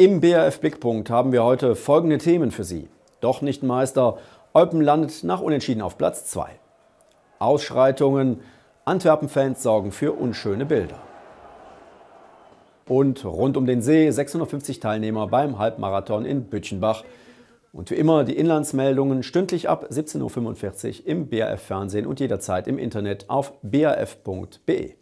Im BRF Blickpunkt haben wir heute folgende Themen für Sie. Doch nicht Meister, Eupen landet nach Unentschieden auf Platz 2. Ausschreitungen, Antwerpen-Fans sorgen für unschöne Bilder. Und rund um den See 650 Teilnehmer beim Halbmarathon in Bütchenbach. Und wie immer die Inlandsmeldungen stündlich ab 17.45 Uhr im BRF Fernsehen und jederzeit im Internet auf brf.be.